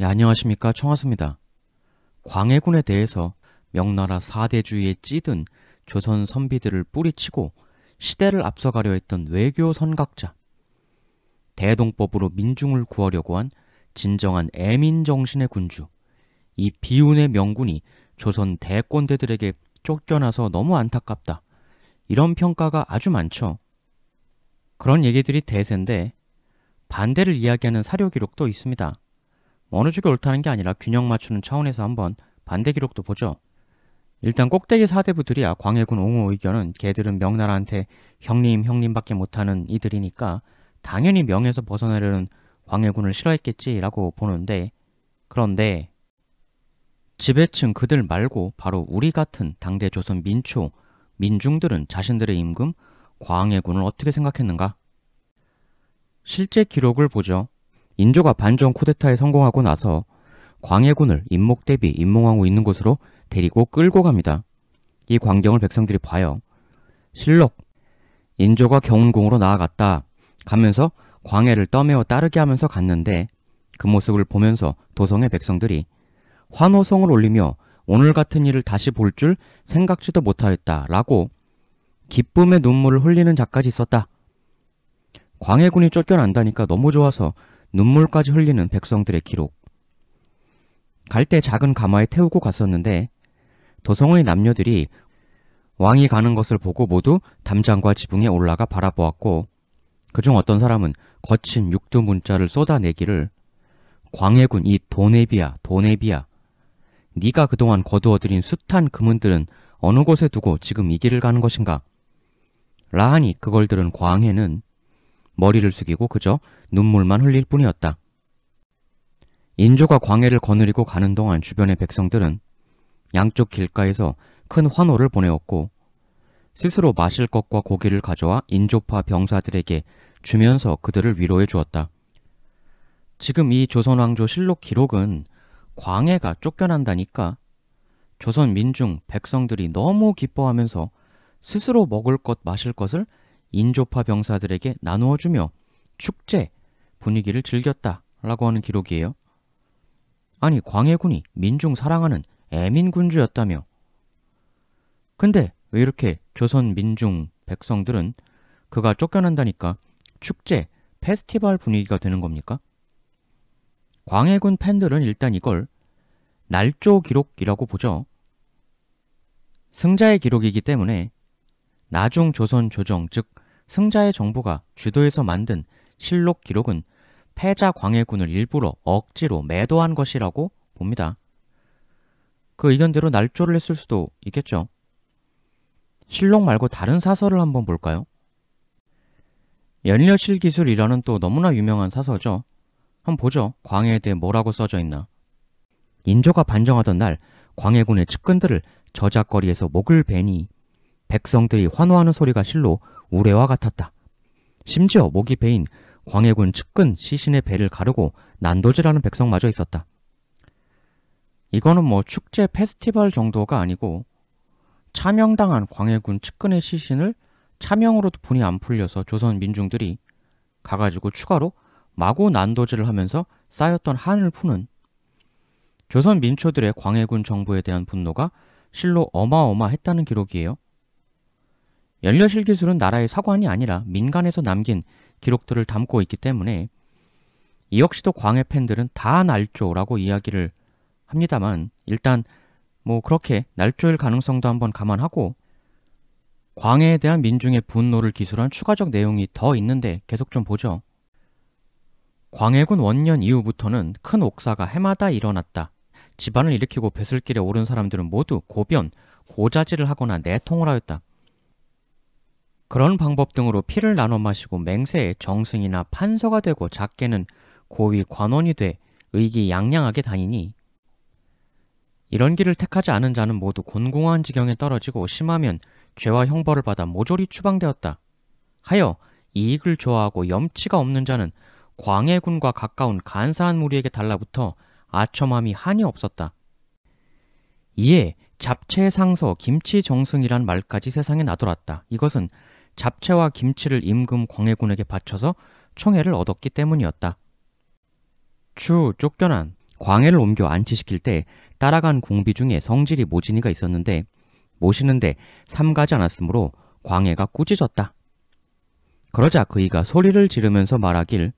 예, 안녕하십니까 청하수입니다. 광해군에 대해서 명나라 4대주의에 찌든 조선 선비들을 뿌리치고 시대를 앞서가려 했던 외교 선각자 대동법으로 민중을 구하려고 한 진정한 애민 정신의 군주 이 비운의 명군이 조선 대권대들에게 쫓겨나서 너무 안타깝다 이런 평가가 아주 많죠. 그런 얘기들이 대세인데 반대를 이야기하는 사료 기록도 있습니다. 어느 쪽이 옳다는 게 아니라 균형 맞추는 차원에서 한번 반대 기록도 보죠. 일단 꼭대기 사대부들이야 광해군 옹호 의견은 걔들은 명나라한테 형님 형님밖에 못하는 이들이니까 당연히 명에서 벗어나려는 광해군을 싫어했겠지라고 보는데 그런데 지배층 그들 말고 바로 우리 같은 당대 조선 민초 민중들은 자신들의 임금 광해군을 어떻게 생각했는가? 실제 기록을 보죠. 인조가 반정 쿠데타에 성공하고 나서 광해군을 임목 대비 임몽왕후 있는 곳으로 데리고 끌고 갑니다. 이 광경을 백성들이 봐요. 실록 인조가 경운궁으로 나아갔다 가면서 광해를 떠메어 따르게 하면서 갔는데 그 모습을 보면서 도성의 백성들이 환호성을 올리며 오늘 같은 일을 다시 볼 줄 생각지도 못하였다 라고 기쁨의 눈물을 흘리는 자까지 있었다. 광해군이 쫓겨난다니까 너무 좋아서 눈물까지 흘리는 백성들의 기록. 갈 때 작은 가마에 태우고 갔었는데 도성의 남녀들이 왕이 가는 것을 보고 모두 담장과 지붕에 올라가 바라보았고 그 중 어떤 사람은 거친 육두 문자를 쏟아내기를 광해군 이 도네비야 도네비야 네가 그동안 거두어들인 숱한 금은들은 어느 곳에 두고 지금 이 길을 가는 것인가? 라하니 그걸 들은 광해는 머리를 숙이고 그저 눈물만 흘릴 뿐이었다. 인조가 광해를 거느리고 가는 동안 주변의 백성들은 양쪽 길가에서 큰 환호를 보내었고 스스로 마실 것과 고기를 가져와 인조파 병사들에게 주면서 그들을 위로해 주었다. 지금 이 조선왕조 실록 기록은 광해가 쫓겨난다니까 조선 민중 백성들이 너무 기뻐하면서 스스로 먹을 것 마실 것을 인조파 병사들에게 나누어주며 축제 분위기를 즐겼다라고 하는 기록이에요. 아니 광해군이 민중 사랑하는 애민군주였다며. 근데 왜 이렇게 조선 민중 백성들은 그가 쫓겨난다니까 축제, 페스티벌 분위기가 되는 겁니까? 광해군 팬들은 일단 이걸 날조 기록이라고 보죠. 승자의 기록이기 때문에 나중 조선 조정 즉 승자의 정부가 주도해서 만든 실록 기록은 패자 광해군을 일부러 억지로 매도한 것이라고 봅니다. 그 의견대로 날조를 했을 수도 있겠죠. 실록 말고 다른 사설을 한번 볼까요? 연려실 기술이라는 또 너무나 유명한 사서죠. 한번 보죠. 광해에 대해 뭐라고 써져 있나. 인조가 반정하던 날 광해군의 측근들을 저작거리에서 목을 베니 백성들이 환호하는 소리가 실로 우레와 같았다. 심지어 목이 베인 광해군 측근 시신의 배를 가르고 난도질하는 백성마저 있었다. 이거는 뭐 축제 페스티벌 정도가 아니고 차명당한 광해군 측근의 시신을 차명으로도 분이 안 풀려서 조선 민중들이 가가지고 추가로 마구 난도질을 하면서 쌓였던 한을 푸는 조선 민초들의 광해군 정부에 대한 분노가 실로 어마어마했다는 기록이에요. 연료실 기술은 나라의 사관이 아니라 민간에서 남긴 기록들을 담고 있기 때문에 이 역시도 광해 팬들은 다 날조라고 이야기를 합니다만 일단 뭐 그렇게 날조일 가능성도 한번 감안하고 광해에 대한 민중의 분노를 기술한 추가적 내용이 더 있는데 계속 좀 보죠. 광해군 원년 이후부터는 큰 옥사가 해마다 일어났다. 집안을 일으키고 배슬길에 오른 사람들은 모두 고변, 고자질을 하거나 내통을 하였다. 그런 방법 등으로 피를 나눠 마시고 맹세에 정승이나 판서가 되고 작게는 고위 관원이 돼 의기양양하게 다니니 이런 길을 택하지 않은 자는 모두 곤궁한 지경에 떨어지고 심하면 죄와 형벌을 받아 모조리 추방되었다. 하여 이익을 좋아하고 염치가 없는 자는 광해군과 가까운 간사한 무리에게 달라붙어 아첨함이 한이 없었다. 이에 잡채 상서 김치 정승이란 말까지 세상에 나돌았다. 이것은 잡채와 김치를 임금 광해군에게 바쳐서 총애를 얻었기 때문이었다. 추 쫓겨난 광해를 옮겨 안치시킬 때 따라간 궁비 중에 성질이 모진이가 있었는데 모시는데 삼가지 않았으므로 광해가 꾸짖었다. 그러자 그이가 소리를 지르면서 말하길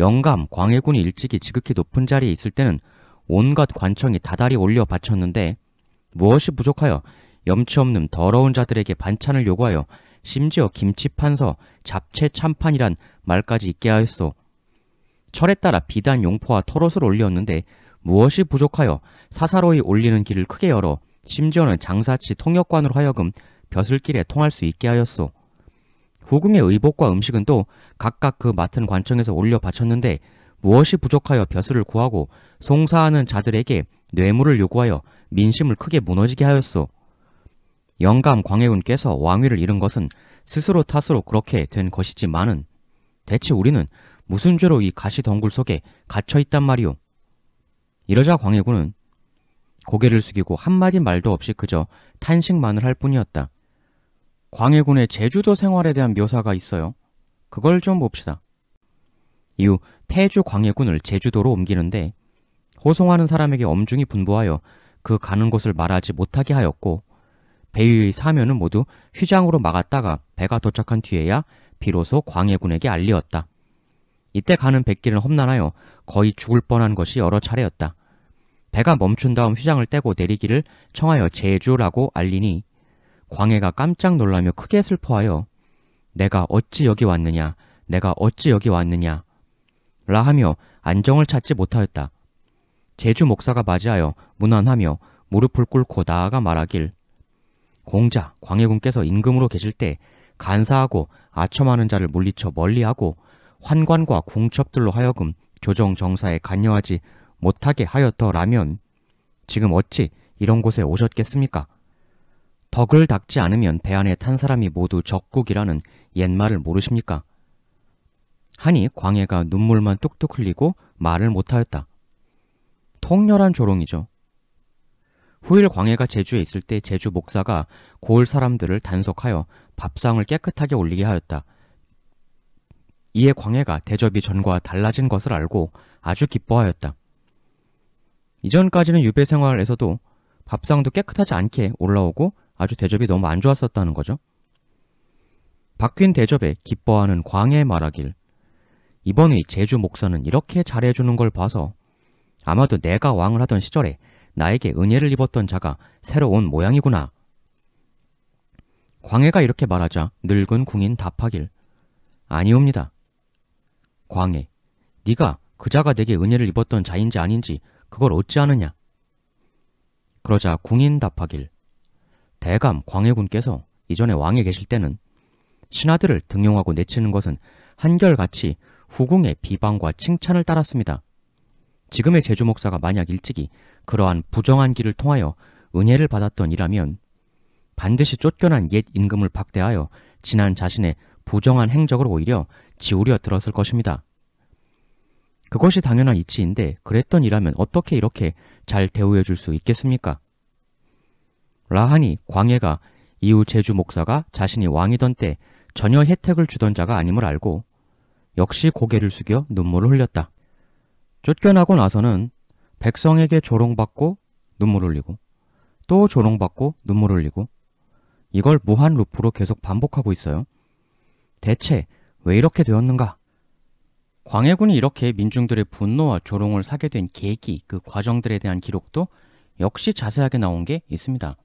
영감 광해군이 일찍이 지극히 높은 자리에 있을 때는 온갖 관청이 다달이 올려 바쳤는데 무엇이 부족하여 염치 없는 더러운 자들에게 반찬을 요구하여 심지어 김치판서, 잡채 참판이란 말까지 있게 하였소. 철에 따라 비단 용포와 터럿을 올렸는데 무엇이 부족하여 사사로이 올리는 길을 크게 열어 심지어는 장사치 통역관으로 하여금 벼슬길에 통할 수 있게 하였소. 후궁의 의복과 음식은 또 각각 그 맡은 관청에서 올려 바쳤는데 무엇이 부족하여 벼슬을 구하고 송사하는 자들에게 뇌물을 요구하여 민심을 크게 무너지게 하였소. 영감 광해군께서 왕위를 잃은 것은 스스로 탓으로 그렇게 된 것이지만은 대체 우리는 무슨 죄로 이 가시덩굴 속에 갇혀 있단 말이오. 이러자 광해군은 고개를 숙이고 한마디 말도 없이 그저 탄식만을 할 뿐이었다. 광해군의 제주도 생활에 대한 묘사가 있어요. 그걸 좀 봅시다. 이후 폐주 광해군을 제주도로 옮기는데 호송하는 사람에게 엄중히 분부하여 그 가는 곳을 말하지 못하게 하였고 배의 사면은 모두 휘장으로 막았다가 배가 도착한 뒤에야 비로소 광해군에게 알리었다. 이때 가는 백길은 험난하여 거의 죽을 뻔한 것이 여러 차례였다. 배가 멈춘 다음 휘장을 떼고 내리기를 청하여 제주라고 알리니 광해가 깜짝 놀라며 크게 슬퍼하여 내가 어찌 여기 왔느냐 내가 어찌 여기 왔느냐 라 하며 안정을 찾지 못하였다. 제주 목사가 맞이하여 무난하며 무릎을 꿇고 나아가 말하길 공자, 광해군께서 임금으로 계실 때 간사하고 아첨하는 자를 물리쳐 멀리하고 환관과 궁첩들로 하여금 조정 정사에 관여하지 못하게 하였더라면 지금 어찌 이런 곳에 오셨겠습니까? 덕을 닦지 않으면 배 안에 탄 사람이 모두 적국이라는 옛말을 모르십니까? 하니 광해가 눈물만 뚝뚝 흘리고 말을 못하였다. 통렬한 조롱이죠. 후일 광해가 제주에 있을 때 제주 목사가 고을 사람들을 단속하여 밥상을 깨끗하게 올리게 하였다. 이에 광해가 대접이 전과 달라진 것을 알고 아주 기뻐하였다. 이전까지는 유배 생활에서도 밥상도 깨끗하지 않게 올라오고 아주 대접이 너무 안 좋았었다는 거죠. 바뀐 대접에 기뻐하는 광해 말하길 이번의 제주 목사는 이렇게 잘해주는 걸 봐서 아마도 내가 왕을 하던 시절에 나에게 은혜를 입었던 자가 새로운 모양이구나. 광해가 이렇게 말하자 늙은 궁인 답하길 아니옵니다. 광해 네가 그자가 내게 은혜를 입었던 자인지 아닌지 그걸 어찌 하느냐 그러자 궁인 답하길 대감 광해군께서 이전에 왕에 계실 때는 신하들을 등용하고 내치는 것은 한결같이 후궁의 비방과 칭찬을 따랐습니다. 지금의 제주 목사가 만약 일찍이 그러한 부정한 길을 통하여 은혜를 받았던 이라면 반드시 쫓겨난 옛 임금을 박대하여 지난 자신의 부정한 행적을 오히려 지우려 들었을 것입니다. 그것이 당연한 이치인데 그랬던 이라면 어떻게 이렇게 잘 대우해 줄 수 있겠습니까? 라하니 광해가 이후 제주 목사가 자신이 왕이던 때 전혀 혜택을 주던 자가 아님을 알고 역시 고개를 숙여 눈물을 흘렸다. 쫓겨나고 나서는 백성에게 조롱받고 눈물 흘리고 또 조롱받고 눈물 흘리고 이걸 무한 루프로 계속 반복하고 있어요. 대체 왜 이렇게 되었는가? 광해군이 이렇게 민중들의 분노와 조롱을 사게 된 계기, 그 과정들에 대한 기록도 역시 자세하게 나온 게 있습니다.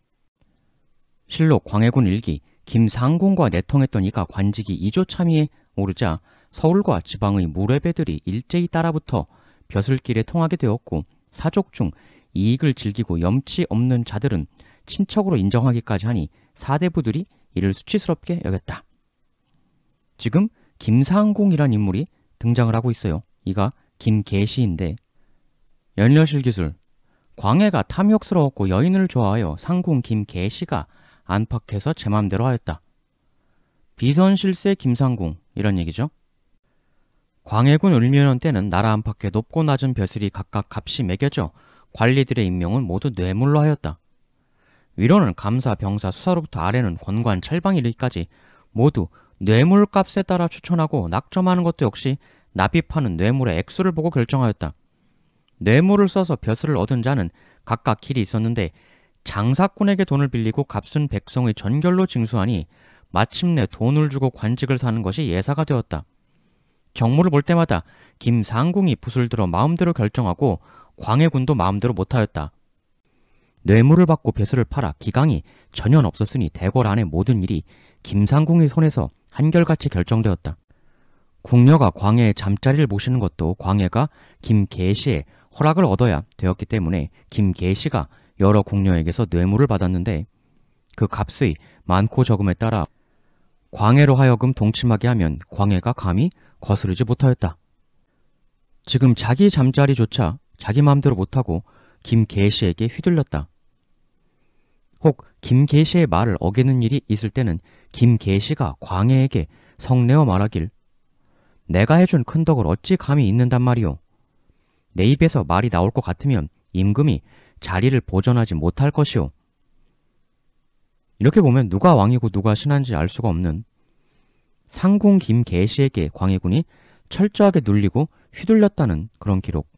실록 광해군 일기 김상군과 내통했던 이가 관직이 이조 참의에 오르자 서울과 지방의 무뢰배들이 일제히 따라붙어 벼슬길에 통하게 되었고 사족 중 이익을 즐기고 염치 없는 자들은 친척으로 인정하기까지 하니 사대부들이 이를 수치스럽게 여겼다. 지금 김상궁이란 인물이 등장을 하고 있어요. 이가 김계시인데 연려실 기술 광해가 탐욕스러웠고 여인을 좋아하여 상궁 김계시가 안팎에서 제 맘대로 하였다. 비선실세 김상궁 이런 얘기죠. 광해군 을미현 때는 나라 안팎에 높고 낮은 벼슬이 각각 값이 매겨져 관리들의 임명은 모두 뇌물로 하였다. 위로는 감사, 병사, 수사로부터 아래는 권관, 철방 일기까지 모두 뇌물값에 따라 추천하고 낙점하는 것도 역시 납입하는 뇌물의 액수를 보고 결정하였다. 뇌물을 써서 벼슬을 얻은 자는 각각 길이 있었는데 장사꾼에게 돈을 빌리고 값은 백성의 전결로 징수하니 마침내 돈을 주고 관직을 사는 것이 예사가 되었다. 정무를 볼 때마다 김상궁이 붓을 들어 마음대로 결정하고 광해군도 마음대로 못하였다. 뇌물을 받고 배수를 팔아 기강이 전혀 없었으니 대궐 안의 모든 일이 김상궁의 손에서 한결같이 결정되었다. 궁녀가 광해의 잠자리를 모시는 것도 광해가 김계시의 허락을 얻어야 되었기 때문에 김계시가 여러 궁녀에게서 뇌물을 받았는데 그 값의 많고 적음에 따라 광해로 하여금 동침하게 하면 광해가 감히 거스르지 못하였다. 지금 자기 잠자리조차 자기 마음대로 못하고 김계시에게 휘둘렸다. 혹 김계시의 말을 어기는 일이 있을 때는 김계시가 광해에게 성내어 말하길 내가 해준 큰 덕을 어찌 감히 잊는단 말이오. 내 입에서 말이 나올 것 같으면 임금이 자리를 보전하지 못할 것이오. 이렇게 보면 누가 왕이고 누가 신한지 알 수가 없는 상궁 김계시에게 광해군이 철저하게 눌리고 휘둘렸다는 그런 기록.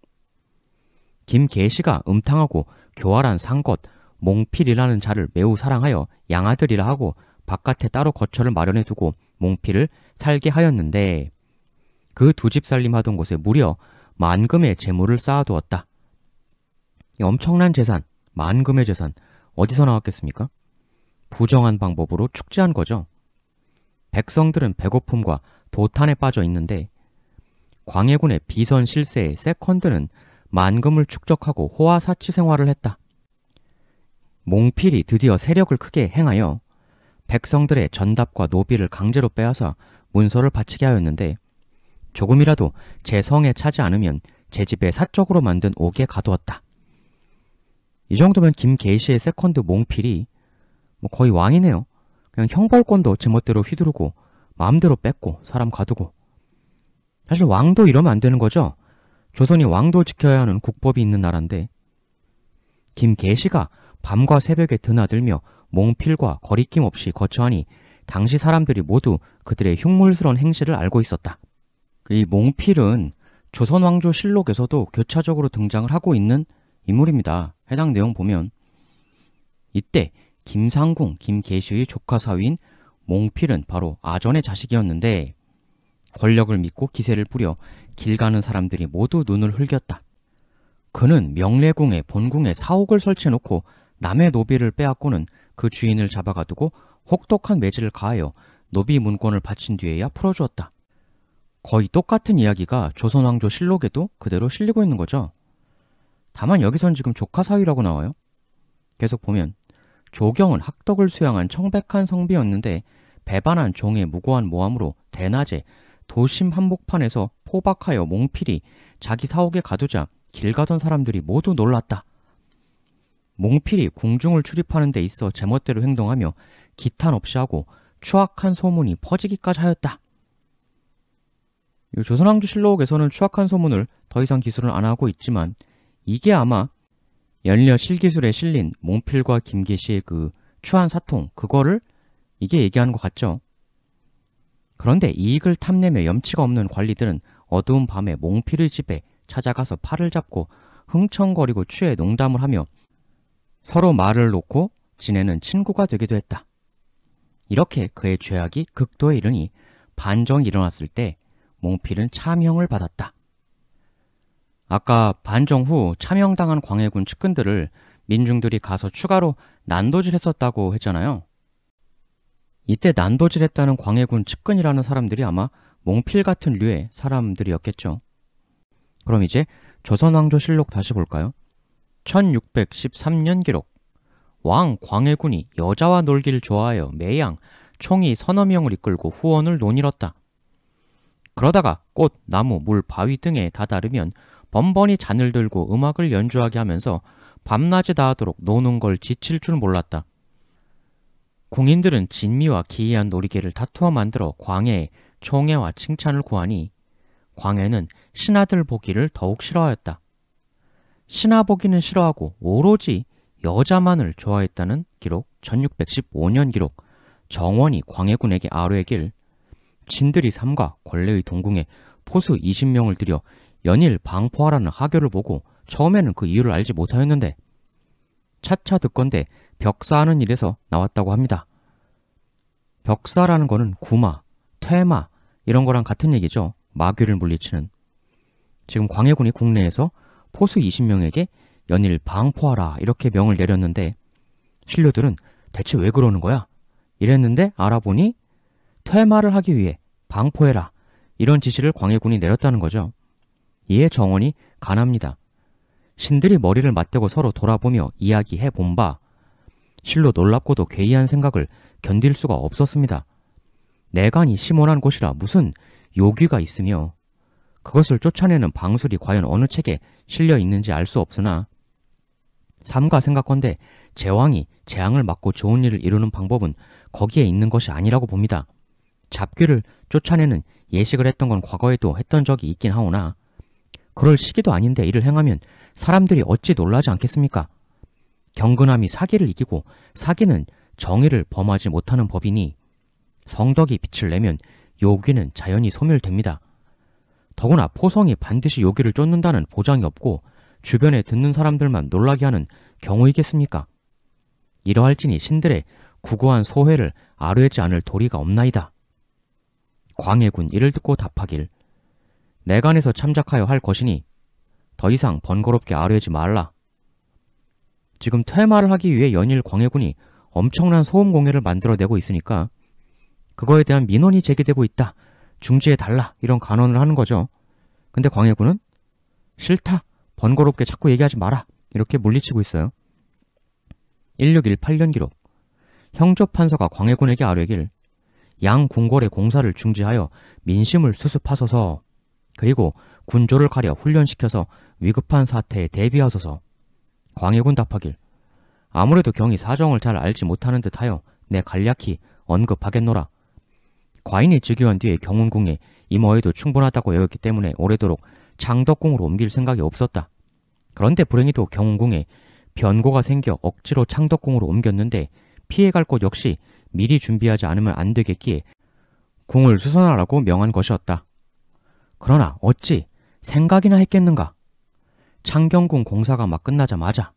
김계시가 음탕하고 교활한 상것, 몽필이라는 자를 매우 사랑하여 양아들이라 하고 바깥에 따로 거처를 마련해 두고 몽필을 살게 하였는데 그 두 집 살림하던 곳에 무려 만금의 재물을 쌓아두었다. 엄청난 재산, 만금의 재산 어디서 나왔겠습니까? 부정한 방법으로 축제한 거죠. 백성들은 배고픔과 도탄에 빠져 있는데 광해군의 비선 실세의 세컨드는 만금을 축적하고 호화사치 생활을 했다. 몽필이 드디어 세력을 크게 행하여 백성들의 전답과 노비를 강제로 빼앗아 문서를 바치게 하였는데 조금이라도 제 성에 차지 않으면 제 집에 사적으로 만든 옥에 가두었다. 이 정도면 김계시의 세컨드 몽필이 뭐 거의 왕이네요. 그냥 형벌권도 제멋대로 휘두르고 마음대로 뺏고 사람 가두고 사실 왕도 이러면 안 되는 거죠. 조선이 왕도 지켜야 하는 국법이 있는 나라인데 김계시가 밤과 새벽에 드나들며 몽필과 거리낌 없이 거처하니 당시 사람들이 모두 그들의 흉물스러운 행실을 알고 있었다. 이 몽필은 조선왕조 실록에서도 교차적으로 등장을 하고 있는 인물입니다. 해당 내용 보면 이때 김상궁, 김계시의 조카 사위인 몽필은 바로 아전의 자식이었는데 권력을 믿고 기세를 뿌려 길 가는 사람들이 모두 눈을 흘겼다. 그는 명래궁의 본궁에 사옥을 설치해놓고 남의 노비를 빼앗고는 그 주인을 잡아가두고 혹독한 매질을 가하여 노비 문건을 바친 뒤에야 풀어주었다. 거의 똑같은 이야기가 조선왕조 실록에도 그대로 실리고 있는 거죠. 다만 여기선 지금 조카 사위라고 나와요. 계속 보면 조경은 학덕을 수양한 청백한 성비였는데 배반한 종의 무고한 모함으로 대낮에 도심 한복판에서 포박하여 몽필이 자기 사옥에 가두자 길 가던 사람들이 모두 놀랐다. 몽필이 궁중을 출입하는 데 있어 제멋대로 행동하며 기탄 없이 하고 추악한 소문이 퍼지기까지 하였다. 조선왕조 실록에서는 추악한 소문을 더 이상 기술을 안 하고 있지만 이게 아마 연려 실기술에 실린 몽필과 김기 씨의 그 추한 사통 그거를 이게 얘기하는 것 같죠? 그런데 이익을 탐내며 염치가 없는 관리들은 어두운 밤에 몽필의 집에 찾아가서 팔을 잡고 흥청거리고 추해 농담을 하며 서로 말을 놓고 지내는 친구가 되기도 했다. 이렇게 그의 죄악이 극도에 이르니 반정이 일어났을 때 몽필은 참형을 받았다. 아까 반정 후 참영당한 광해군 측근들을 민중들이 가서 추가로 난도질했었다고 했잖아요. 이때 난도질했다는 광해군 측근이라는 사람들이 아마 몽필 같은 류의 사람들이었겠죠. 그럼 이제 조선왕조실록 다시 볼까요? 1613년 기록 왕 광해군이 여자와 놀기를 좋아하여 매양 총이 서너 명을 이끌고 후원을 논일었다. 그러다가 꽃, 나무, 물, 바위 등에 다다르면 번번이 잔을 들고 음악을 연주하게 하면서 밤낮이 다하도록 노는 걸 지칠 줄 몰랐다. 궁인들은 진미와 기이한 놀이개를 다투어 만들어 광해의 총애와 칭찬을 구하니 광해는 신하들 보기를 더욱 싫어하였다. 신하 보기는 싫어하고 오로지 여자만을 좋아했다는 기록 1615년 기록 정원이 광해군에게 아뢰길 진들이 삼과 권례의 동궁에 포수 20명을 들여 연일 방포하라는 하교를 보고 처음에는 그 이유를 알지 못하였는데 차차 듣건데 벽사하는 일에서 나왔다고 합니다. 벽사라는 거는 구마, 퇴마 이런 거랑 같은 얘기죠. 마귀를 물리치는. 지금 광해군이 국내에서 포수 20명에게 연일 방포하라 이렇게 명을 내렸는데 신료들은 대체 왜 그러는 거야? 이랬는데 알아보니 퇴마를 하기 위해 방포해라 이런 지시를 광해군이 내렸다는 거죠. 이에 정원이 간합니다. 신들이 머리를 맞대고 서로 돌아보며 이야기해 본 바 실로 놀랍고도 괴이한 생각을 견딜 수가 없었습니다. 내간이 심원한 곳이라 무슨 요귀가 있으며 그것을 쫓아내는 방술이 과연 어느 책에 실려 있는지 알 수 없으나 삼가 생각건데 제왕이 재앙을 막고 좋은 일을 이루는 방법은 거기에 있는 것이 아니라고 봅니다. 잡귀를 쫓아내는 예식을 했던 건 과거에도 했던 적이 있긴 하오나 그럴 시기도 아닌데 일을 행하면 사람들이 어찌 놀라지 않겠습니까? 경건함이 사기를 이기고 사기는 정의를 범하지 못하는 법이니 성덕이 빛을 내면 요기는 자연히 소멸됩니다. 더구나 포성이 반드시 요기를 쫓는다는 보장이 없고 주변에 듣는 사람들만 놀라게 하는 경우이겠습니까? 이러할지니 신들의 구구한 소회를 아뢰지 않을 도리가 없나이다. 광해군 이를 듣고 답하길 내간에서 참작하여 할 것이니 더 이상 번거롭게 아뢰지 말라. 지금 퇴마를 하기 위해 연일 광해군이 엄청난 소음 공해를 만들어내고 있으니까 그거에 대한 민원이 제기되고 있다. 중지해달라. 이런 간언을 하는 거죠. 근데 광해군은 싫다. 번거롭게 자꾸 얘기하지 마라. 이렇게 물리치고 있어요. 1618년 기록 형조판서가 광해군에게 아뢰길 양궁궐의 공사를 중지하여 민심을 수습하소서 그리고 군조를 가려 훈련시켜서 위급한 사태에 대비하소서. 광해군 답하길 아무래도 경이 사정을 잘 알지 못하는 듯하여 내 간략히 언급하겠노라. 과인이 즉위한 뒤에 경운궁에 임어에도 충분하다고 여겼기 때문에 오래도록 창덕궁으로 옮길 생각이 없었다. 그런데 불행히도 경운궁에 변고가 생겨 억지로 창덕궁으로 옮겼는데 피해갈 곳 역시 미리 준비하지 않으면 안 되겠기에 궁을 수선하라고 명한 것이었다. 그러나 어찌 생각이나 했겠는가? 창경궁 공사가 막 끝나자마자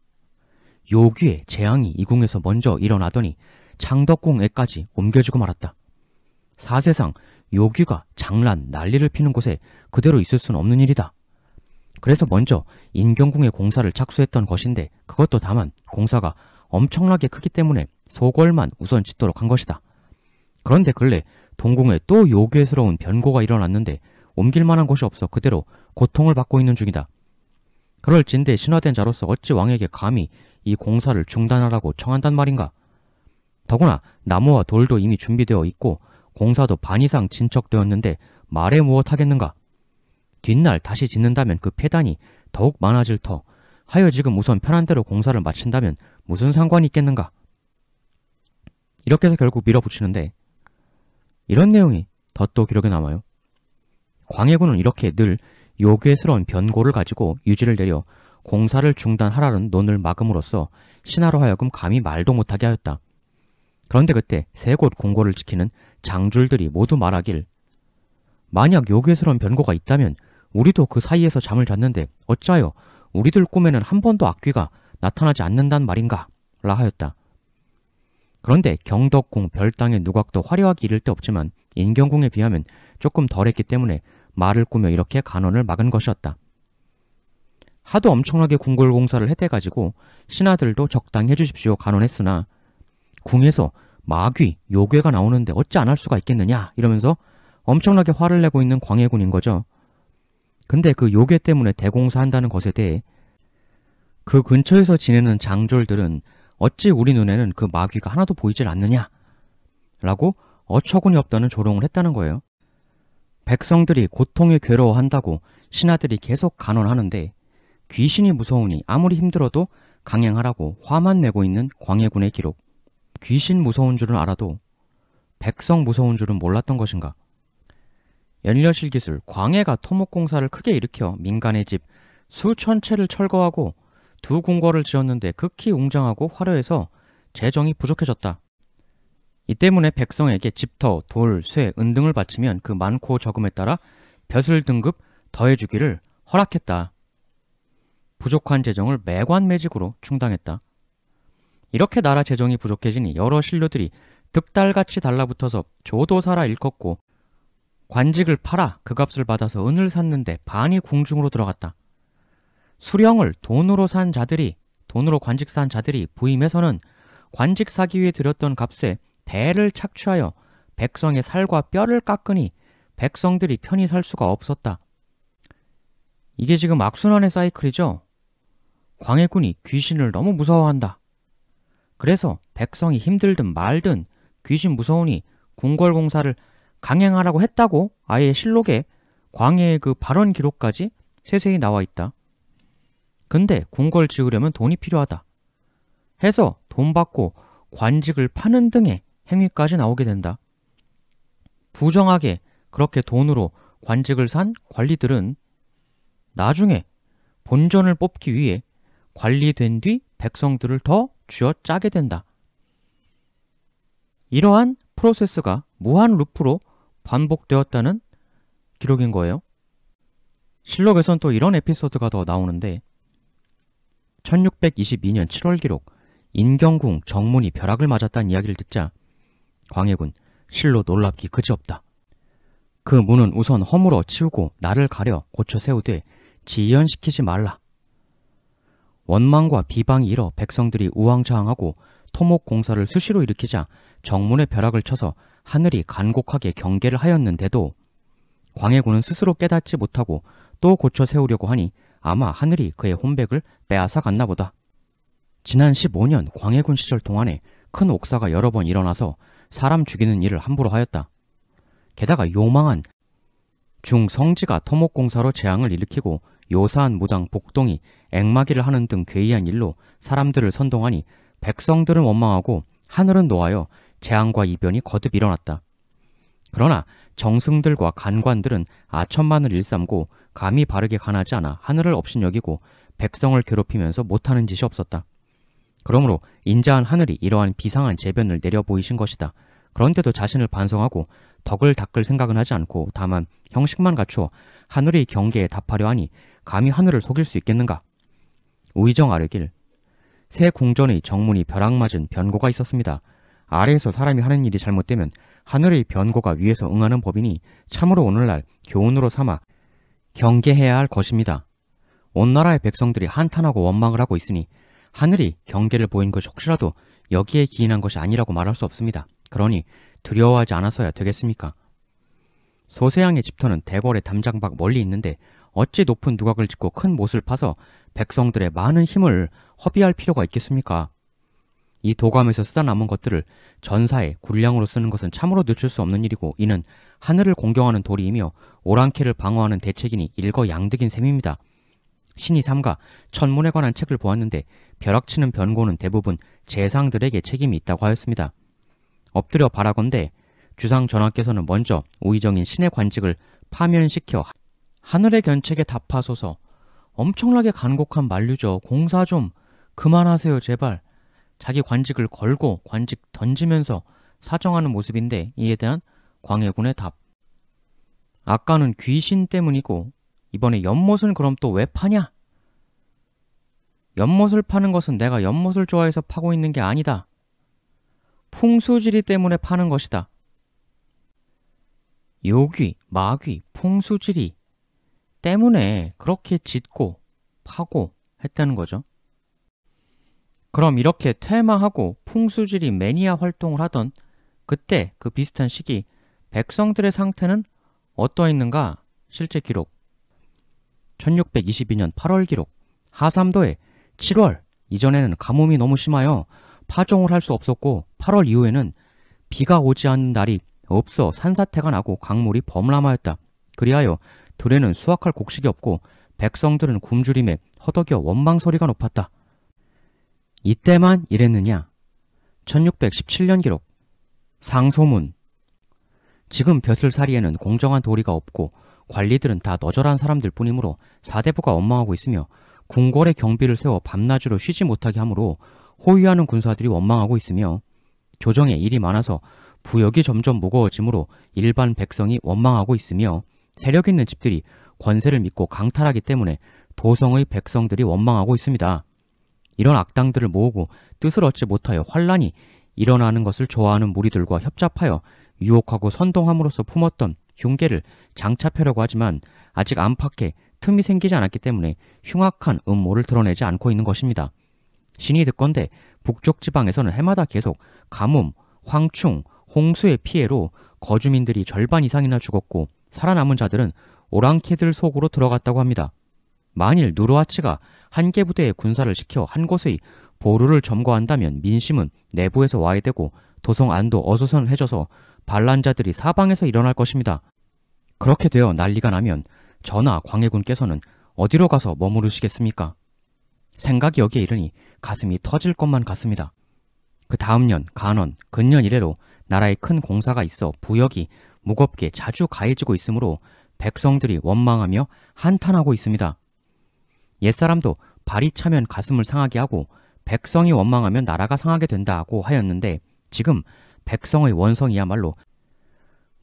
요귀의 재앙이 이궁에서 먼저 일어나더니 창덕궁에까지 옮겨지고 말았다. 사세상 요귀가 장란 난리를 피는 곳에 그대로 있을 수는 없는 일이다. 그래서 먼저 인경궁의 공사를 착수했던 것인데 그것도 다만 공사가 엄청나게 크기 때문에 소궐만 우선 짓도록 한 것이다. 그런데 근래 동궁에 또 요괴스러운 변고가 일어났는데 옮길 만한 곳이 없어 그대로 고통을 받고 있는 중이다. 그럴진데 신화된 자로서 어찌 왕에게 감히 이 공사를 중단하라고 청한단 말인가? 더구나 나무와 돌도 이미 준비되어 있고 공사도 반 이상 진척되었는데 말에 무엇 하겠는가? 뒷날 다시 짓는다면 그 폐단이 더욱 많아질 터 하여 지금 우선 편한 대로 공사를 마친다면 무슨 상관이 있겠는가? 이렇게 해서 결국 밀어붙이는데 이런 내용이 덧도 기록에 남아요. 광해군은 이렇게 늘 요괴스러운 변고를 가지고 유지를 내려 공사를 중단하라는 논을 막음으로써 신하로 하여금 감히 말도 못하게 하였다. 그런데 그때 세 곳 공고를 지키는 장줄들이 모두 말하길 만약 요괴스러운 변고가 있다면 우리도 그 사이에서 잠을 잤는데 어찌하여 우리들 꿈에는 한 번도 악귀가 나타나지 않는단 말인가 라 하였다. 그런데 경덕궁 별당의 누각도 화려하기 이를 데 없지만 인경궁에 비하면 조금 덜했기 때문에 말을 꾸며 이렇게 간원을 막은 것이었다. 하도 엄청나게 궁궐공사를 해대가지고 신하들도 적당히 해주십시오 간원했으나 궁에서 마귀, 요괴가 나오는데 어찌 안 할 수가 있겠느냐 이러면서 엄청나게 화를 내고 있는 광해군인 거죠. 근데 그 요괴 때문에 대공사한다는 것에 대해 그 근처에서 지내는 장졸들은 어찌 우리 눈에는 그 마귀가 하나도 보이질 않느냐 라고 어처구니 없다는 조롱을 했다는 거예요. 백성들이 고통에 괴로워한다고 신하들이 계속 간언하는데 귀신이 무서우니 아무리 힘들어도 강행하라고 화만 내고 있는 광해군의 기록. 귀신 무서운 줄은 알아도 백성 무서운 줄은 몰랐던 것인가. 연료실 기술 광해가 토목공사를 크게 일으켜 민간의 집 수천 채를 철거하고 두 궁궐을 지었는데 극히 웅장하고 화려해서 재정이 부족해졌다. 이 때문에 백성에게 집터, 돌, 쇠, 은 등을 바치면 그 많고 적음에 따라 벼슬 등급 더해주기를 허락했다. 부족한 재정을 매관매직으로 충당했다. 이렇게 나라 재정이 부족해지니 여러 신료들이 득달같이 달라붙어서 조도사라 일컫고 관직을 팔아 그 값을 받아서 은을 샀는데 반이 궁중으로 들어갔다. 수령을 돈으로 산 자들이 돈으로 관직 산 자들이 부임해서는 관직 사기 위해 들였던 값에 배를 착취하여 백성의 살과 뼈를 깎으니 백성들이 편히 살 수가 없었다. 이게 지금 악순환의 사이클이죠. 광해군이 귀신을 너무 무서워한다. 그래서 백성이 힘들든 말든 귀신 무서우니 궁궐공사를 강행하라고 했다고 아예 실록에 광해의 그 발언 기록까지 세세히 나와 있다. 근데 궁궐 지으려면 돈이 필요하다. 해서 돈 받고 관직을 파는 등의 행위까지 나오게 된다. 부정하게 그렇게 돈으로 관직을 산 관리들은 나중에 본전을 뽑기 위해 관리된 뒤 백성들을 더 쥐어짜게 된다. 이러한 프로세스가 무한 루프로 반복되었다는 기록인 거예요. 실록에선 또 이런 에피소드가 더 나오는데 1622년 7월 기록 인경궁 정문이 벼락을 맞았다는 이야기를 듣자 광해군 실로 놀랍기 그지없다. 그 문은 우선 허물어 치우고 나를 가려 고쳐 세우되 지연시키지 말라. 원망과 비방이 일어 백성들이 우왕좌왕하고 토목공사를 수시로 일으키자 정문에 벼락을 쳐서 하늘이 간곡하게 경계를 하였는데도 광해군은 스스로 깨닫지 못하고 또 고쳐 세우려고 하니 아마 하늘이 그의 혼백을 빼앗아 갔나 보다. 지난 15년 광해군 시절 동안에 큰 옥사가 여러 번 일어나서 사람 죽이는 일을 함부로 하였다. 게다가 요망한 중성지가 토목공사로 재앙을 일으키고 요사한 무당 복동이 앵마기를 하는 등 괴이한 일로 사람들을 선동하니 백성들은 원망하고 하늘은 놓아여 재앙과 이변이 거듭 일어났다. 그러나 정승들과 간관들은 아천만을 일삼고 감히 바르게 가나지 않아 하늘을 업신여기고 백성을 괴롭히면서 못하는 짓이 없었다. 그러므로 인자한 하늘이 이러한 비상한 재변을 내려 보이신 것이다. 그런데도 자신을 반성하고 덕을 닦을 생각은 하지 않고 다만 형식만 갖추어 하늘의 경계에 답하려 하니 감히 하늘을 속일 수 있겠는가? 우의정 아르길 새 궁전의 정문이 벼락맞은 변고가 있었습니다. 아래에서 사람이 하는 일이 잘못되면 하늘의 변고가 위에서 응하는 법이니 참으로 오늘날 교훈으로 삼아 경계해야 할 것입니다. 온 나라의 백성들이 한탄하고 원망을 하고 있으니 하늘이 경계를 보인 것이 혹시라도 여기에 기인한 것이 아니라고 말할 수 없습니다. 그러니 두려워하지 않아서야 되겠습니까? 소세양의 집터는 대궐의 담장 밖 멀리 있는데 어찌 높은 누각을 짓고 큰 못을 파서 백성들의 많은 힘을 허비할 필요가 있겠습니까? 이 도감에서 쓰다 남은 것들을 전사의 군량으로 쓰는 것은 참으로 늦출 수 없는 일이고 이는 하늘을 공경하는 도리이며 오랑캐를 방어하는 대책이니 일거양득인 셈입니다. 신이 삼가 천문에 관한 책을 보았는데 벼락치는 변고는 대부분 재상들에게 책임이 있다고 하였습니다. 엎드려 바라건대 주상 전하께서는 먼저 우의정인 신의 관직을 파면시켜 하늘의 견책에 답하소서 엄청나게 간곡한 만류죠. 공사 좀 그만하세요 제발. 자기 관직을 걸고 관직 던지면서 사정하는 모습인데 이에 대한 광해군의 답. 아까는 귀신 때문이고 이번에 연못을 그럼 또 왜 파냐? 연못을 파는 것은 내가 연못을 좋아해서 파고 있는 게 아니다. 풍수지리 때문에 파는 것이다. 요귀, 마귀, 풍수지리 때문에 그렇게 짓고 파고 했다는 거죠. 그럼 이렇게 퇴마하고 풍수지리 매니아 활동을 하던 그때 그 비슷한 시기 백성들의 상태는 어떠했는가 실제 기록 1622년 8월 기록 하삼도에 7월 이전에는 가뭄이 너무 심하여 파종을 할 수 없었고 8월 이후에는 비가 오지 않는 날이 없어 산사태가 나고 강물이 범람하였다. 그리하여 들에는 수확할 곡식이 없고 백성들은 굶주림에 허덕여 원망소리가 높았다. 이때만 이랬느냐? 1617년 기록 상소문 지금 벼슬사리에는 공정한 도리가 없고 관리들은 다 너절한 사람들 뿐이므로 사대부가 원망하고 있으며 궁궐의 경비를 세워 밤낮으로 쉬지 못하게 하므로 호위하는 군사들이 원망하고 있으며 조정에 일이 많아서 부역이 점점 무거워지므로 일반 백성이 원망하고 있으며 세력 있는 집들이 권세를 믿고 강탈하기 때문에 도성의 백성들이 원망하고 있습니다. 이런 악당들을 모으고 뜻을 얻지 못하여 환란이 일어나는 것을 좋아하는 무리들과 협잡하여 유혹하고 선동함으로써 품었던 흉계를 장차펴려고 하지만 아직 안팎에 틈이 생기지 않았기 때문에 흉악한 음모를 드러내지 않고 있는 것입니다. 신이 듣건데 북쪽 지방에서는 해마다 계속 가뭄, 황충, 홍수의 피해로 거주민들이 절반 이상이나 죽었고 살아남은 자들은 오랑캐들 속으로 들어갔다고 합니다. 만일 누르하치가 한 개 부대의 군사를 시켜 한 곳의 보루를 점거한다면 민심은 내부에서 와해 되고 도성 안도 어수선해져서 반란자들이 사방에서 일어날 것입니다. 그렇게 되어 난리가 나면 전하 광해군께서는 어디로 가서 머무르시겠습니까? 생각이 여기에 이르니 가슴이 터질 것만 같습니다. 그 다음 년, 간원, 근년 이래로 나라에 큰 공사가 있어 부역이 무겁게 자주 가해지고 있으므로 백성들이 원망하며 한탄하고 있습니다. 옛사람도 발이 차면 가슴을 상하게 하고 백성이 원망하면 나라가 상하게 된다고 하였는데 지금 백성의 원성이야말로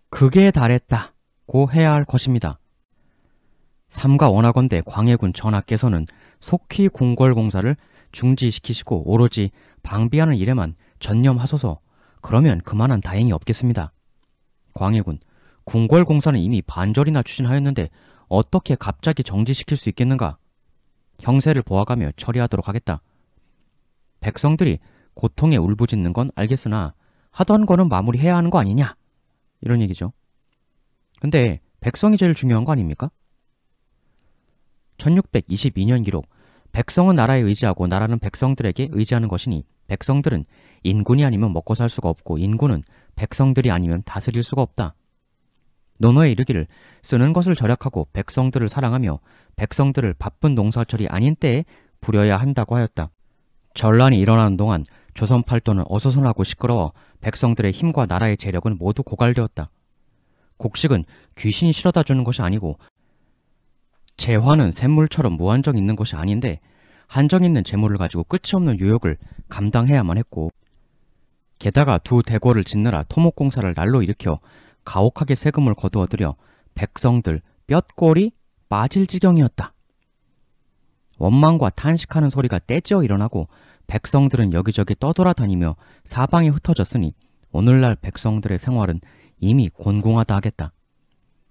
극에 달했다고 해야 할 것입니다. 삼가 원하건대 광해군 전하께서는 속히 궁궐공사를 중지시키시고 오로지 방비하는 일에만 전념하소서 그러면 그만한 다행이 없겠습니다. 광해군, 궁궐공사는 이미 반절이나 추진하였는데 어떻게 갑자기 정지시킬 수 있겠는가? 형세를 보아가며 처리하도록 하겠다. 백성들이 고통에 울부짖는 건 알겠으나 하던 거는 마무리해야 하는 거 아니냐 이런 얘기죠 근데 백성이 제일 중요한 거 아닙니까? 1622년 기록 백성은 나라에 의지하고 나라는 백성들에게 의지하는 것이니 백성들은 인군이 아니면 먹고 살 수가 없고 인군은 백성들이 아니면 다스릴 수가 없다. 논어에 이르기를 쓰는 것을 절약하고 백성들을 사랑하며 백성들을 바쁜 농사철이 아닌 때에 부려야 한다고 하였다. 전란이 일어나는 동안 조선 팔도는 어서선하고 시끄러워 백성들의 힘과 나라의 재력은 모두 고갈되었다. 곡식은 귀신이 실어다 주는 것이 아니고 재화는 샘물처럼 무한정 있는 것이 아닌데 한정 있는 재물을 가지고 끝이 없는 유혹을 감당해야만 했고 게다가 두 대궐을 짓느라 토목공사를 날로 일으켜 가혹하게 세금을 거두어들여 백성들 뼛골이 빠질 지경이었다. 원망과 탄식하는 소리가 떼지어 일어나고 백성들은 여기저기 떠돌아다니며 사방에 흩어졌으니 오늘날 백성들의 생활은 이미 곤궁하다 하겠다.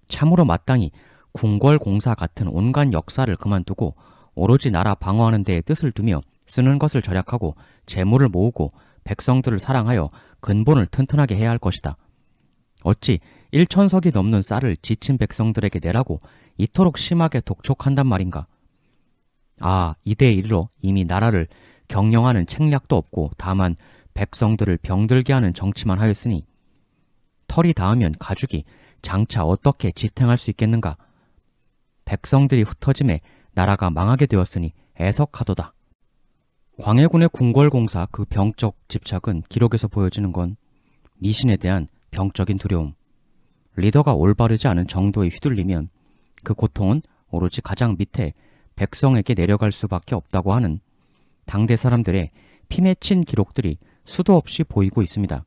참으로 마땅히 궁궐공사 같은 온갖 역사를 그만두고 오로지 나라 방어하는 데에 뜻을 두며 쓰는 것을 절약하고 재물을 모으고 백성들을 사랑하여 근본을 튼튼하게 해야 할 것이다. 어찌 1천석이 넘는 쌀을 지친 백성들에게 내라고 이토록 심하게 독촉한단 말인가. 아, 이대에 이르러 이미 나라를 경영하는 책략도 없고 다만 백성들을 병들게 하는 정치만 하였으니 털이 닿으면 가죽이 장차 어떻게 지탱할 수 있겠는가. 백성들이 흩어짐에 나라가 망하게 되었으니 애석하도다. 광해군의 궁궐공사 그 병적 집착은 기록에서 보여지는 건 미신에 대한 병적인 두려움. 리더가 올바르지 않은 정도에 휘둘리면 그 고통은 오로지 가장 밑에 백성에게 내려갈 수밖에 없다고 하는 당대 사람들의 피 맺힌 기록들이 수도 없이 보이고 있습니다.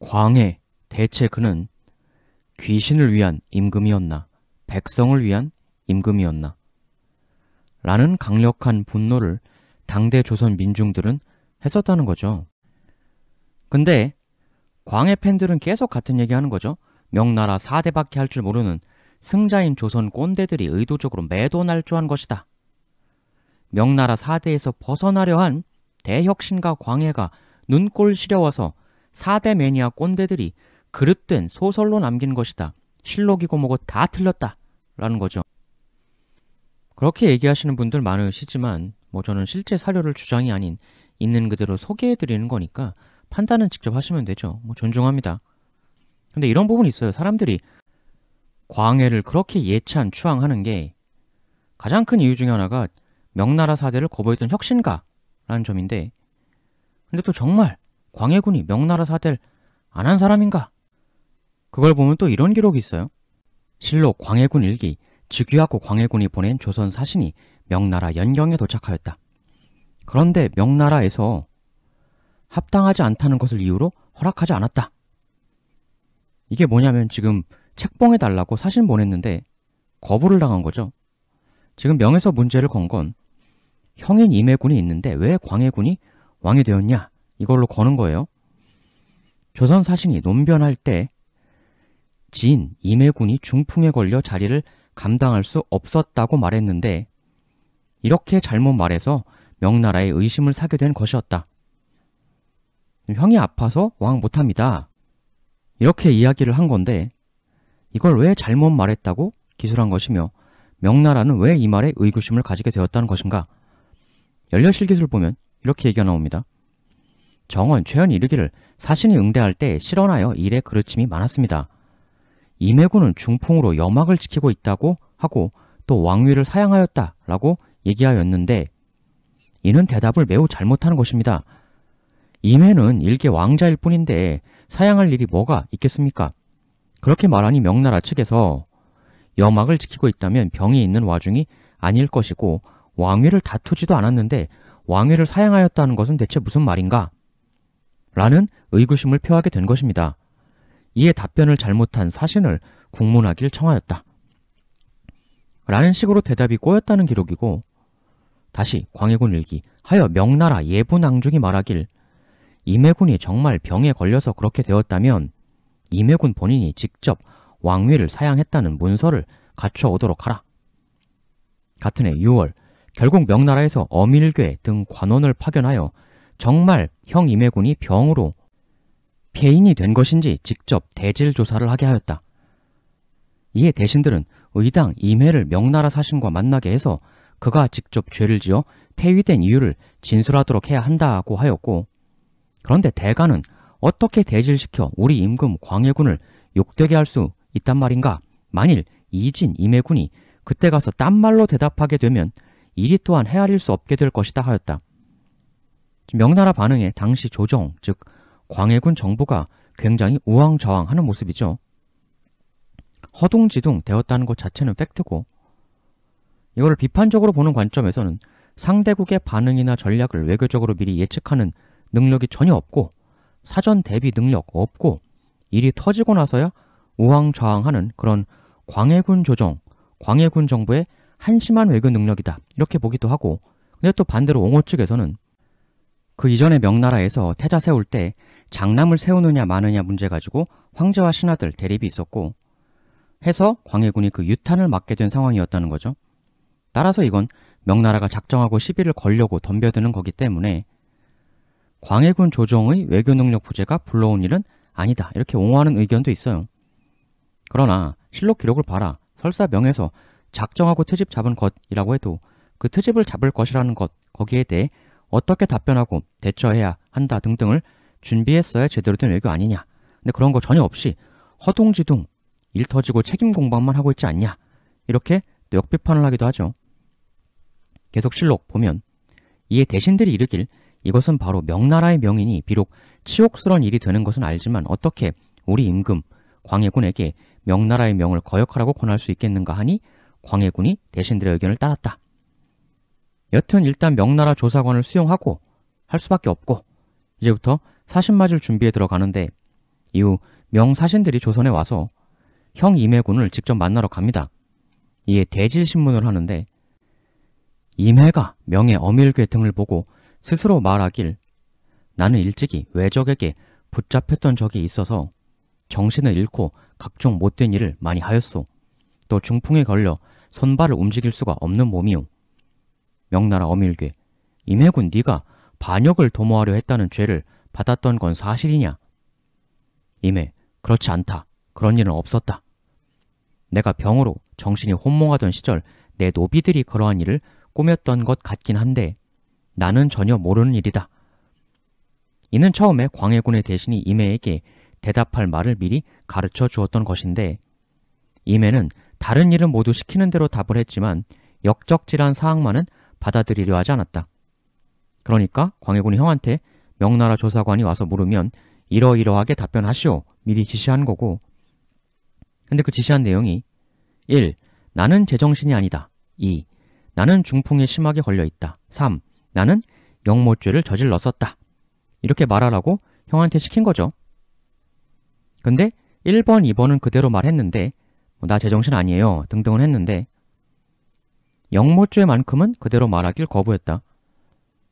광해, 대체 그는 귀신을 위한 임금이었나, 백성을 위한 임금이었나, 라는 강력한 분노를 당대 조선 민중들은 했었다는 거죠. 근데 광해 팬들은 계속 같은 얘기 하는 거죠. 명나라 4대밖에 할 줄 모르는 승자인 조선 꼰대들이 의도적으로 매도날조한 것이다. 명나라 사대에서 벗어나려 한 대혁신과 광해가 눈꼴 시려워서 사대 매니아 꼰대들이 그릇된 소설로 남긴 것이다. 실록이고 뭐고 다 틀렸다. 라는 거죠. 그렇게 얘기하시는 분들 많으시지만 뭐 저는 실제 사료를 주장이 아닌 있는 그대로 소개해드리는 거니까 판단은 직접 하시면 되죠. 뭐 존중합니다. 근데 이런 부분이 있어요. 사람들이 광해를 그렇게 예찬 추앙하는 게 가장 큰 이유 중에 하나가 명나라 사대를 거부했던 혁신가라는 점인데 근데 또 정말 광해군이 명나라 사대를 안 한 사람인가? 그걸 보면 또 이런 기록이 있어요. 실로 광해군 일기 즉위하고 광해군이 보낸 조선 사신이 명나라 연경에 도착하였다. 그런데 명나라에서 합당하지 않다는 것을 이유로 허락하지 않았다. 이게 뭐냐면 지금 책봉해달라고 사신 보냈는데 거부를 당한 거죠. 지금 명에서 문제를 건건 형인 임해군이 있는데 왜 광해군이 왕이 되었냐 이걸로 거는 거예요. 조선 사신이 논변할 때 지인 임해군이 중풍에 걸려 자리를 감당할 수 없었다고 말했는데 이렇게 잘못 말해서 명나라의 의심을 사게 된 것이었다. 형이 아파서 왕 못합니다. 이렇게 이야기를 한 건데 이걸 왜 잘못 말했다고 기술한 것이며 명나라는 왜 이 말에 의구심을 가지게 되었다는 것인가? 연료실기술 보면 이렇게 얘기가 나옵니다. 정원 최연이 이르기를 사신이 응대할 때 실언하여 일에 그르침이 많았습니다. 임해군은 중풍으로 여막을 지키고 있다고 하고 또 왕위를 사양하였다 라고 얘기하였는데 이는 대답을 매우 잘못하는 것입니다. 임해는 일개 왕자일 뿐인데 사양할 일이 뭐가 있겠습니까? 그렇게 말하니 명나라 측에서 여막을 지키고 있다면 병이 있는 와중이 아닐 것이고 왕위를 다투지도 않았는데 왕위를 사양하였다는 것은 대체 무슨 말인가? 라는 의구심을 표하게 된 것입니다. 이에 답변을 잘못한 사신을 국문하길 청하였다. 라는 식으로 대답이 꼬였다는 기록이고 다시 광해군 일기 하여 명나라 예부낭중이 말하길 임해군이 정말 병에 걸려서 그렇게 되었다면 임해군 본인이 직접 왕위를 사양했다는 문서를 갖춰오도록 하라. 같은 해 6월 결국 명나라에서 어밀괴 등 관원을 파견하여 정말 형 임해군이 병으로 폐인이 된 것인지 직접 대질 조사를 하게 하였다. 이에 대신들은 의당 임해를 명나라 사신과 만나게 해서 그가 직접 죄를 지어 폐위된 이유를 진술하도록 해야 한다고 하였고 그런데 대가는 어떻게 대질시켜 우리 임금 광해군을 욕되게 할 수 있단 말인가 만일 이진 임해군이 그때 가서 딴 말로 대답하게 되면 이리 또한 헤아릴 수 없게 될 것이다 하였다. 명나라 반응에 당시 조정, 즉 광해군 정부가 굉장히 우왕좌왕하는 모습이죠. 허둥지둥 되었다는 것 자체는 팩트고 이거를 비판적으로 보는 관점에서는 상대국의 반응이나 전략을 외교적으로 미리 예측하는 능력이 전혀 없고 사전 대비 능력 없고 일이 터지고 나서야 우왕좌왕하는 그런 광해군 조정, 광해군 정부의 한심한 외교 능력이다 이렇게 보기도 하고 근데 또 반대로 옹호 측에서는 그 이전에 명나라에서 태자 세울 때 장남을 세우느냐 마느냐 문제 가지고 황제와 신하들 대립이 있었고 해서 광해군이 그 유탄을 맞게 된 상황이었다는 거죠. 따라서 이건 명나라가 작정하고 시비를 걸려고 덤벼드는 거기 때문에 광해군 조정의 외교 능력 부재가 불러온 일은 아니다 이렇게 옹호하는 의견도 있어요. 그러나 실록 기록을 봐라 설사 명에서 작정하고 트집 잡은 것이라고 해도 그 트집을 잡을 것이라는 것, 거기에 대해 어떻게 답변하고 대처해야 한다 등등을 준비했어야 제대로 된 외교 아니냐. 근데 그런 거 전혀 없이 허둥지둥 일터지고 책임 공방만 하고 있지 않냐. 이렇게 또 역비판을 하기도 하죠. 계속 실록 보면 이에 대신들이 이르길 이것은 바로 명나라의 명인이 비록 치욕스러운 일이 되는 것은 알지만 어떻게 우리 임금 광해군에게 명나라의 명을 거역하라고 권할 수 있겠는가 하니 광해군이 대신들의 의견을 따랐다. 여튼 일단 명나라 조사관을 수용하고 할 수밖에 없고 이제부터 사신맞을 준비에 들어가는데 이후 명사신들이 조선에 와서 형 임해군을 직접 만나러 갑니다. 이에 대질신문을 하는데 임해가 명의 어밀궤 등을 보고 스스로 말하길 나는 일찍이 외적에게 붙잡혔던 적이 있어서 정신을 잃고 각종 못된 일을 많이 하였소. 또 중풍에 걸려 손발을 움직일 수가 없는 몸이요. 명나라 어밀괴 임해군 네가 반역을 도모하려 했다는 죄를 받았던 건 사실이냐? 임해, 그렇지 않다. 그런 일은 없었다. 내가 병으로 정신이 혼몽하던 시절 내 노비들이 그러한 일을 꾸몄던 것 같긴 한데 나는 전혀 모르는 일이다. 이는 처음에 광해군의 대신이 임해에게 대답할 말을 미리 가르쳐 주었던 것인데 임에는 다른 일은 모두 시키는 대로 답을 했지만 역적질한 사항만은 받아들이려 하지 않았다. 그러니까 광해군이 형한테 명나라 조사관이 와서 물으면 이러이러하게 답변하시오 미리 지시한 거고 근데 그 지시한 내용이 1. 나는 제정신이 아니다. 2. 나는 중풍에 심하게 걸려있다. 3. 나는 영모죄를 저질렀었다. 이렇게 말하라고 형한테 시킨 거죠. 근데 1번, 2번은 그대로 말했는데 뭐, 나 제정신 아니에요 등등은 했는데 영모죄만큼은 그대로 말하길 거부했다.